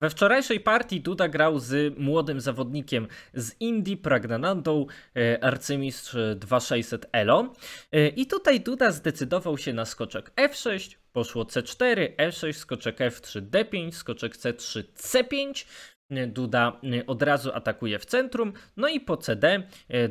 We wczorajszej partii Duda grał z młodym zawodnikiem z Indii, Pragnanandą, e, arcymistrz 2600 Elo. E, I tutaj Duda zdecydował się na skoczek F6, poszło C4, F6, skoczek F3, D5, skoczek C3, C5. E, Duda od razu atakuje w centrum, no i po CD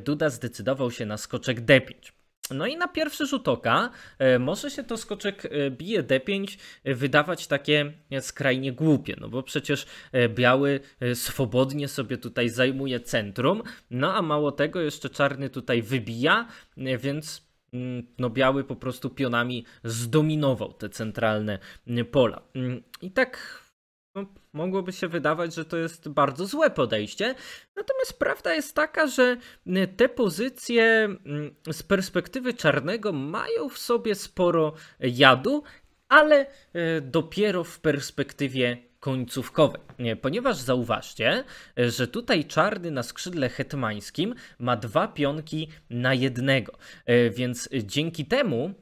Duda zdecydował się na skoczek D5. No i na pierwszy rzut oka e, może się to skoczek e, bije D5 e, wydawać takie skrajnie głupie, no bo przecież biały swobodnie sobie tutaj zajmuje centrum, no a mało tego jeszcze czarny tutaj wybija, więc mm, no biały po prostu pionami zdominował te centralne pola. Mm, I tak no, mogłoby się wydawać, że to jest bardzo złe podejście. Natomiast prawda jest taka, że y, te pozycje mm, z perspektywy czarnego mają w sobie sporo jadu, ale y, dopiero w perspektywie końcówkowej. Ponieważ zauważcie, że tutaj czarny na skrzydle hetmańskim ma dwa pionki na jednego, y, więc dzięki temu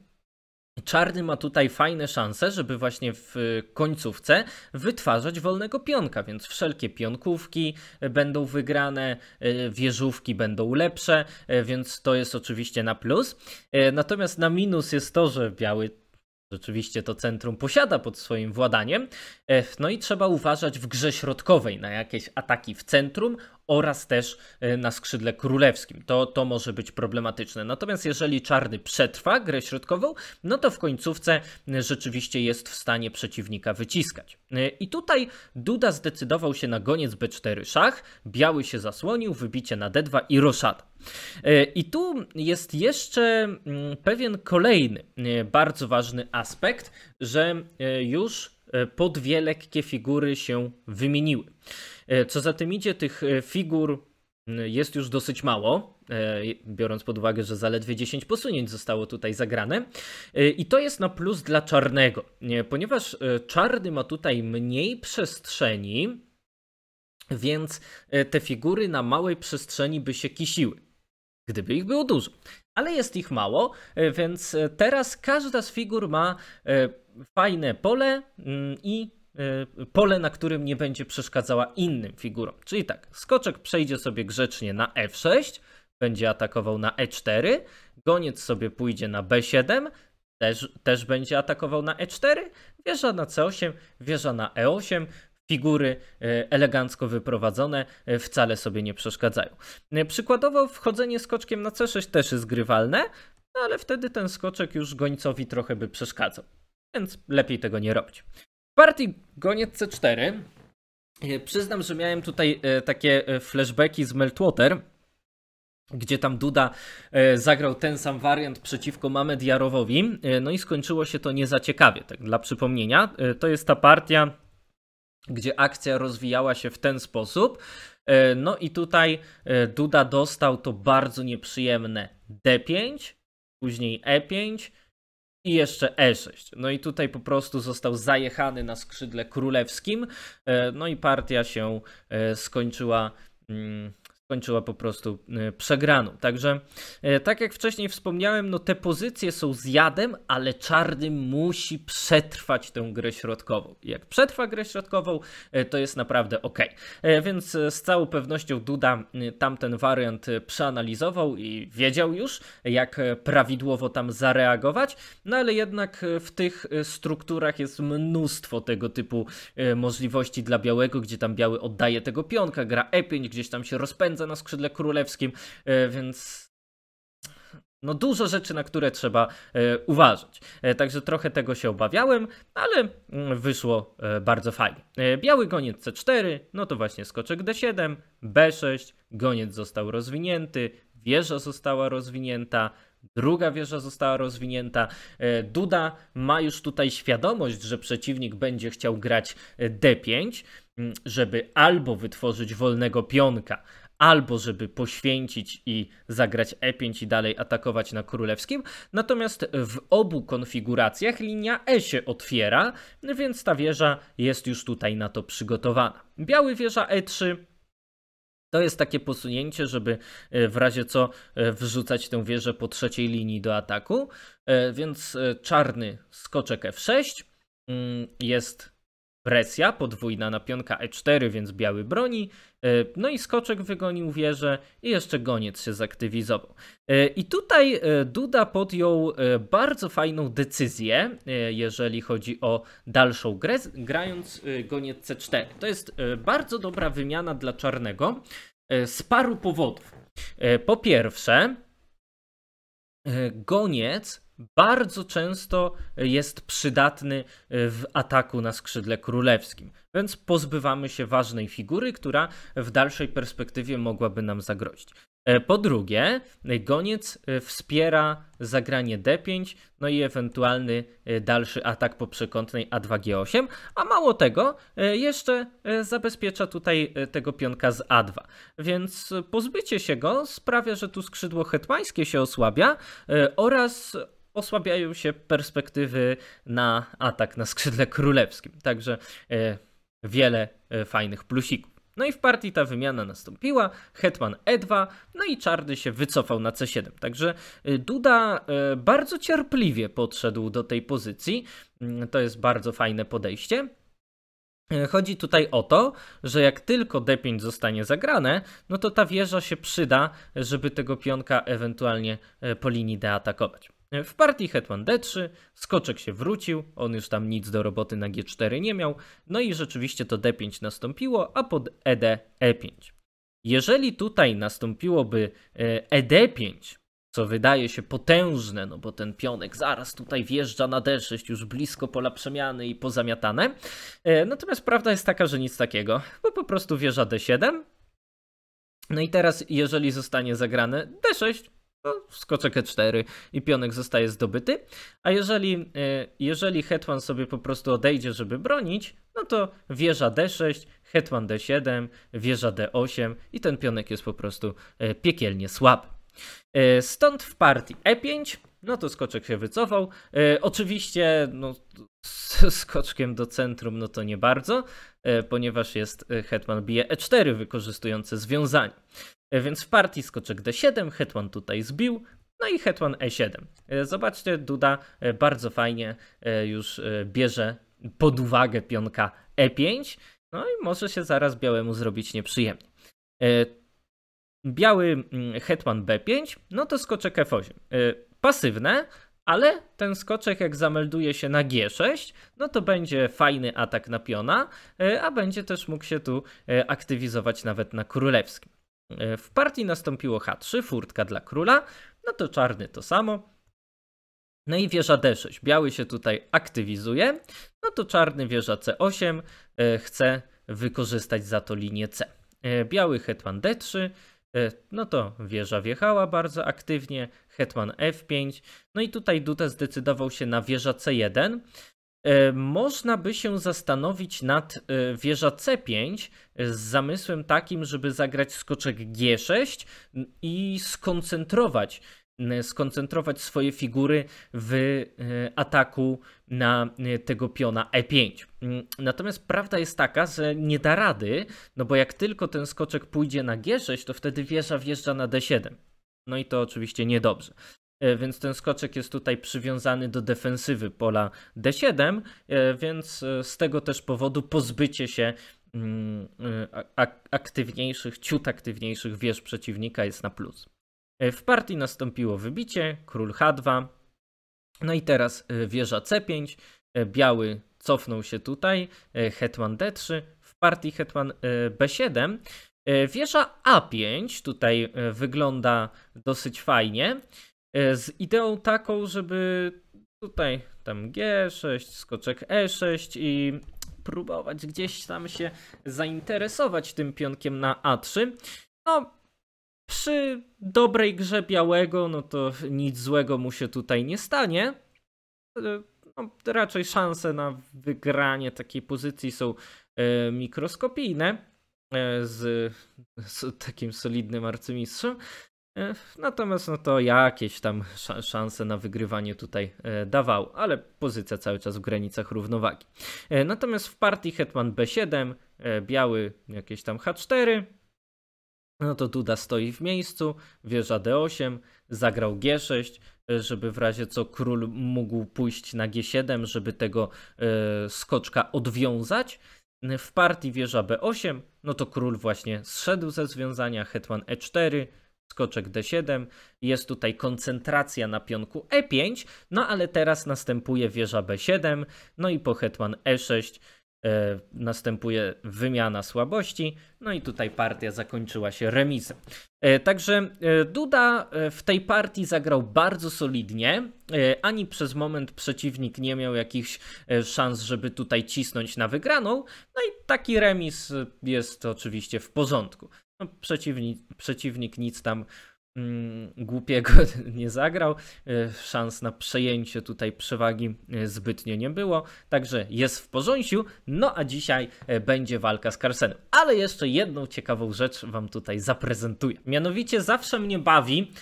Czarny ma tutaj fajne szanse, żeby właśnie w końcówce wytwarzać wolnego pionka, więc wszelkie pionkówki będą wygrane, e, wieżówki będą lepsze, e, więc to jest oczywiście na plus. E, natomiast na minus jest to, że biały rzeczywiście to centrum posiada pod swoim władaniem. No i trzeba uważać w grze środkowej na jakieś ataki w centrum oraz też e, na skrzydle królewskim. To, to może być problematyczne. Natomiast jeżeli czarny przetrwa grę środkową, no to w końcówce e, rzeczywiście jest w stanie przeciwnika wyciskać. E, I tutaj Duda zdecydował się na goniec B4 szach, biały się zasłonił, wybicie na D2 i roszada. I tu jest jeszcze mm, pewien kolejny bardzo ważny aspekt, że już po dwie lekkie figury się wymieniły. E, co za tym idzie, tych e, figur mm, jest już dosyć mało, e, biorąc pod uwagę, że zaledwie 10 posunięć zostało tutaj zagrane. I to jest na plus dla czarnego, ponieważ czarny ma tutaj mniej przestrzeni, więc te figury na małej przestrzeni by się kisiły, gdyby ich było dużo. Ale jest ich mało, więc teraz każda z figur ma fajne pole mm, i Y, pole, na którym nie będzie przeszkadzała innym figurom. Czyli tak, skoczek przejdzie sobie grzecznie na f6, będzie atakował na e4, goniec sobie pójdzie na b7, też, też będzie atakował na e4, wieża na c8, wieża na e8, figury y, elegancko wyprowadzone y, wcale sobie nie przeszkadzają. Przykładowo wchodzenie skoczkiem na C6 też jest grywalne, no ale wtedy ten skoczek już gońcowi trochę by przeszkadzał, więc lepiej tego nie robić. Party Goniec C4. E, przyznam, że miałem tutaj e, takie e, flashbacki z Meltwater, gdzie tam Duda zagrał ten sam wariant przeciwko Mamed Jarowowi, no i skończyło się to niezaciekawie, tak dla przypomnienia. To jest ta partia, gdzie akcja rozwijała się w ten sposób, no i tutaj Duda dostał to bardzo nieprzyjemne D5, później E5, i jeszcze E6. No i tutaj po prostu został zajechany na skrzydle królewskim, e, no i partia się e, skończyła. Mm, skończyła po prostu e, przegraną. Także, e, tak jak wcześniej wspomniałem, no te pozycje są zjadem, ale czarny musi przetrwać tę grę środkową. Jak przetrwa grę środkową, e, to jest naprawdę ok. Więc z całą pewnością Duda tamten wariant przeanalizował i wiedział już, jak prawidłowo tam zareagować, no ale jednak w tych strukturach jest mnóstwo tego typu możliwości dla białego, gdzie tam biały oddaje tego pionka, gra e gdzieś tam się rozpędza siedzę na skrzydle królewskim, e, więc no dużo rzeczy, na które trzeba e, uważać. E, także trochę tego się obawiałem, ale mm, wyszło bardzo fajnie. biały goniec C4, no to właśnie skoczek D7, B6, goniec został rozwinięty, wieża została rozwinięta, druga wieża została rozwinięta. Duda ma już tutaj świadomość, że przeciwnik będzie chciał grać D5, mm, żeby albo wytworzyć wolnego pionka, albo żeby poświęcić i zagrać E5 i dalej atakować na królewskim. Natomiast w obu konfiguracjach linia E się otwiera, więc ta wieża jest już tutaj na to przygotowana. Biały wieża E3 to jest takie posunięcie, żeby e, w razie co e, wrzucać tę wieżę po trzeciej linii do ataku. E, więc czarny skoczek F6 mm, jest presja podwójna na pionka e4, więc biały broni, e, no i skoczek wygonił wieżę i jeszcze goniec się zaktywizował. E, I tutaj e, Duda podjął bardzo fajną decyzję, jeżeli chodzi o dalszą grę, grając goniec c4. To jest bardzo dobra wymiana dla czarnego z paru powodów. Po pierwsze, goniec bardzo często jest przydatny e, w ataku na skrzydle królewskim. Więc pozbywamy się ważnej figury, która w dalszej perspektywie mogłaby nam zagrozić. E, po drugie, goniec e, wspiera zagranie D5, no i ewentualny dalszy atak po przekątnej A2G8, a mało tego, jeszcze zabezpiecza tutaj tego pionka z A2. Więc pozbycie się go sprawia, że tu skrzydło hetmańskie się osłabia oraz osłabiają się perspektywy na atak na skrzydle królewskim. Także e, wiele e, fajnych plusików. No i w partii ta wymiana nastąpiła, hetman E2, no i czarny się wycofał na C7. Także e, Duda bardzo cierpliwie podszedł do tej pozycji. Mm, to jest bardzo fajne podejście. Chodzi tutaj o to, że jak tylko D5 zostanie zagrane, no to ta wieża się przyda, żeby tego pionka ewentualnie po linii D atakować. W partii hetman d3, skoczek się wrócił, on już tam nic do roboty na g4 nie miał, no i rzeczywiście to d5 nastąpiło, a pod ed e5. Jeżeli tutaj nastąpiłoby ed5, e co wydaje się potężne, no bo ten pionek zaraz tutaj wjeżdża na D6, już blisko pola przemiany i pozamiatane. E, natomiast prawda jest taka, że nic takiego, bo po prostu wjeżdża D7. No i teraz, jeżeli zostanie zagrane D6, skoczek E4 i pionek zostaje zdobyty. A jeżeli, y, jeżeli hetman sobie po prostu odejdzie, żeby bronić, no to wieża D6, hetman D7, wieża D8 i ten pionek jest po prostu y, piekielnie słaby. Y, stąd w partii E5, no to skoczek się wycofał. Oczywiście no, z skoczkiem do centrum no to nie bardzo, ponieważ jest hetman bije E4 wykorzystujące związanie. E, więc w partii skoczek D7, hetman tutaj zbił, no i hetman E7. E, zobaczcie, Duda e, bardzo fajnie już bierze pod uwagę pionka E5, no i może się zaraz białemu zrobić nieprzyjemnie. Biały mm, hetman B5, no to skoczek F8. Pasywne, ale ten skoczek jak zamelduje się na G6, no to będzie fajny atak na piona, a będzie też mógł się tu aktywizować nawet na królewskim. E, w partii nastąpiło H3, furtka dla króla, no to czarny to samo. No i wieża D6, biały się tutaj aktywizuje, no to czarny wieża C8 e, chce wykorzystać za to linię C. E, biały hetman D3, no to wieża wjechała bardzo aktywnie, hetman F5, no i tutaj Duda zdecydował się na wieża C1, E, można by się zastanowić nad e, wieża C5 z zamysłem takim, żeby zagrać skoczek G6 i skoncentrować skoncentrować swoje figury w e, ataku na tego piona E5. Mm, natomiast prawda jest taka, że nie da rady, no bo jak tylko ten skoczek pójdzie na G6, to wtedy wieża wjeżdża na D7. No i to oczywiście niedobrze. E, więc ten skoczek jest tutaj przywiązany do defensywy pola D7, e, więc e, z tego też powodu pozbycie się mm, aktywniejszych, ciut aktywniejszych wież przeciwnika jest na plus. W partii nastąpiło wybicie, król H2, no i teraz wieża C5, biały cofnął się tutaj, hetman D3, w partii hetman B7. Wieża A5 tutaj wygląda dosyć fajnie. E, z ideą taką, żeby tutaj tam G6, skoczek E6 i próbować gdzieś tam się zainteresować tym pionkiem na A3. No, przy dobrej grze białego, no to nic złego mu się tutaj nie stanie. E, no, raczej szanse na wygranie takiej pozycji są e, mikroskopijne e, z, z, takim solidnym arcymistrzem. Natomiast no to jakieś tam szanse na wygrywanie tutaj e, dawał, ale pozycja cały czas w granicach równowagi. E, natomiast w partii Hetman B7, e, biały jakieś tam H4, no to Duda stoi w miejscu, wieża D8, zagrał G6, żeby w razie co król mógł pójść na G7, żeby tego skoczka odwiązać. W partii wieża B8, no to król właśnie zszedł ze związania, hetman E4, skoczek D7, jest tutaj koncentracja na pionku E5, no ale teraz następuje wieża B7, no i po hetman E6 e, następuje wymiana słabości, no i tutaj partia zakończyła się remisem. E, także e, Duda w tej partii zagrał bardzo solidnie. Ani przez moment przeciwnik nie miał jakichś szans, żeby tutaj cisnąć na wygraną. No i taki remis jest oczywiście w porządku. No, przeciwnik, przeciwnik nic tam Mm, głupiego nie zagrał. E, szans na przejęcie tutaj przewagi e, zbytnio nie było, także jest w porządku. No a dzisiaj e, będzie walka z Carsenem. Ale jeszcze jedną ciekawą rzecz wam tutaj zaprezentuję. Mianowicie zawsze mnie bawi,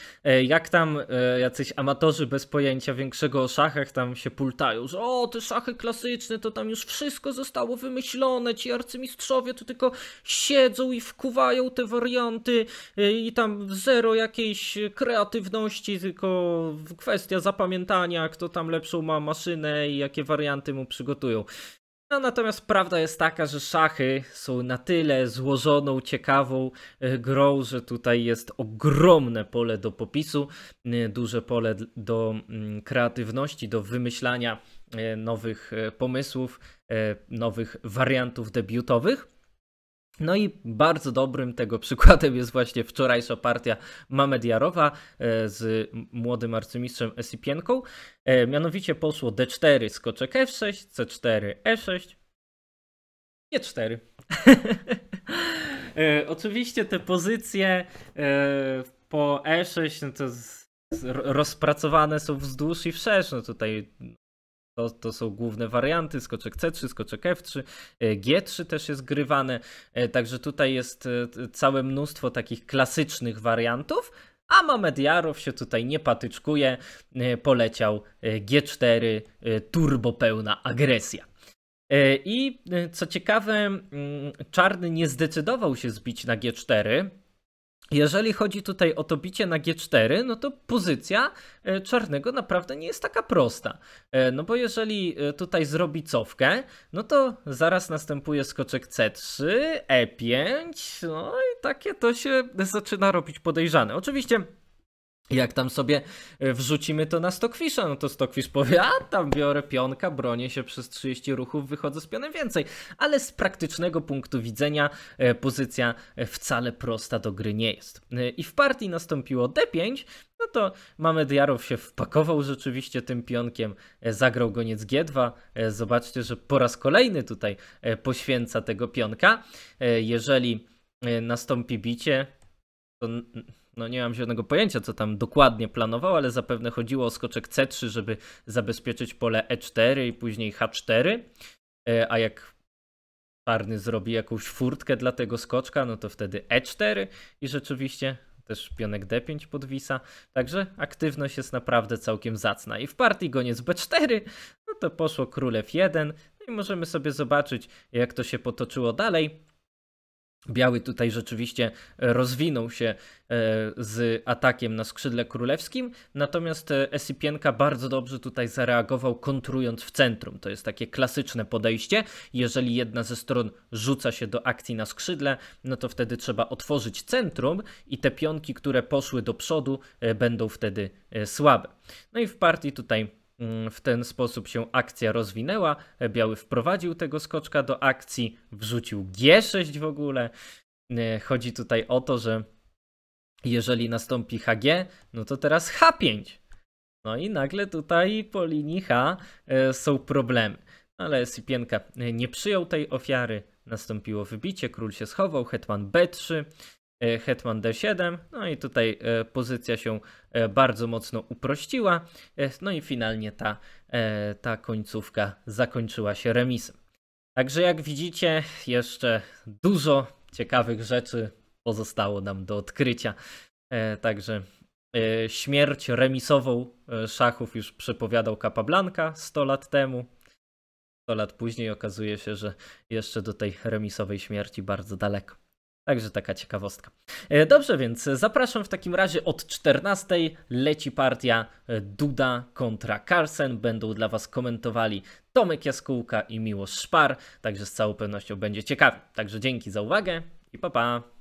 jak tam jacyś amatorzy bez pojęcia większego o szachach tam się pultają, że o, te szachy klasyczne, to tam już wszystko zostało wymyślone, ci arcymistrzowie to tylko siedzą i wkuwają te warianty i tam zero jakieś jakiejś kreatywności, tylko kwestia zapamiętania, kto tam lepszą ma maszynę i jakie warianty mu przygotują. No, natomiast prawda jest taka, że szachy są na tyle złożoną, ciekawą e, grą, że tutaj jest ogromne pole do popisu, e, duże pole do mm, kreatywności, do wymyślania e, nowych pomysłów, nowych wariantów debiutowych. No i bardzo dobrym tego przykładem jest właśnie wczorajsza partia Mamediarowa e, z młodym arcymistrzem Esipienką. E, mianowicie poszło D4 skoczek F6, C4 E6, E4. Oczywiście te pozycje e, po E6 no to rozpracowane są wzdłuż i wszerz. No tutaj to, to są główne warianty, skoczek C3, skoczek F3, e, G3 też jest grywane, e, także tutaj jest e, całe mnóstwo takich klasycznych wariantów, a Mamediarow się tutaj nie patyczkuje, poleciał G4, turbo pełna agresja. I co ciekawe, mm, czarny nie zdecydował się zbić na G4, jeżeli chodzi tutaj o to bicie na G4, no to pozycja e, czarnego naprawdę nie jest taka prosta. E, no bo jeżeli e, tutaj zrobi cofkę, no to zaraz następuje skoczek C3, E5, no i takie to się zaczyna robić podejrzane. Oczywiście jak tam sobie e, wrzucimy to na Stockfisha, no to Stockfish powie, a tam biorę pionka, bronię się przez 30 ruchów, wychodzę z pionem więcej. Ale z praktycznego punktu widzenia e, pozycja e, wcale prosta do gry nie jest. I w partii nastąpiło D5, no to mamy Diarow się wpakował rzeczywiście tym pionkiem, zagrał goniec G2. Zobaczcie, że po raz kolejny tutaj poświęca tego pionka. Jeżeli nastąpi bicie, to no nie mam żadnego pojęcia, co tam dokładnie planował, ale zapewne chodziło o skoczek C3, żeby zabezpieczyć pole E4 i później H4. E, a jak czarny zrobi jakąś furtkę dla tego skoczka, no to wtedy E4 i rzeczywiście też pionek D5 podwisa. Także aktywność jest naprawdę całkiem zacna. I w partii goniec B4, no to poszło królew 1. No i możemy sobie zobaczyć, jak to się potoczyło dalej. Biały tutaj rzeczywiście e, rozwinął się e, z atakiem na skrzydle królewskim, natomiast e, Esipienka bardzo dobrze tutaj zareagował, kontrując w centrum. To jest takie klasyczne podejście. Jeżeli jedna ze stron rzuca się do akcji na skrzydle, no to wtedy trzeba otworzyć centrum i te pionki, które poszły do przodu, będą wtedy słabe. No i w partii tutaj Mm, w ten sposób się akcja rozwinęła. Biały wprowadził tego skoczka do akcji, wrzucił G6 w ogóle. E, chodzi tutaj o to, że jeżeli nastąpi HG, no to teraz H5. No i nagle tutaj po linii H e, są problemy. Ale Sypienka e, nie przyjął tej ofiary, nastąpiło wybicie, król się schował, hetman B3, E, hetman d7, no i tutaj e, pozycja się e, bardzo mocno uprościła, no i finalnie ta, ta końcówka zakończyła się remisem. Także jak widzicie, jeszcze dużo ciekawych rzeczy pozostało nam do odkrycia. Także śmierć remisową szachów już przepowiadał Capablanca 100 lat temu. 100 lat później okazuje się, że jeszcze do tej remisowej śmierci bardzo daleko. Także taka ciekawostka. E, dobrze, więc zapraszam w takim razie od 14 leci partia e, Duda kontra Carlsen. Będą dla Was komentowali Tomek Jaskółka i Miłosz Szpar, także z całą pewnością będzie ciekawie. Także dzięki za uwagę i pa pa.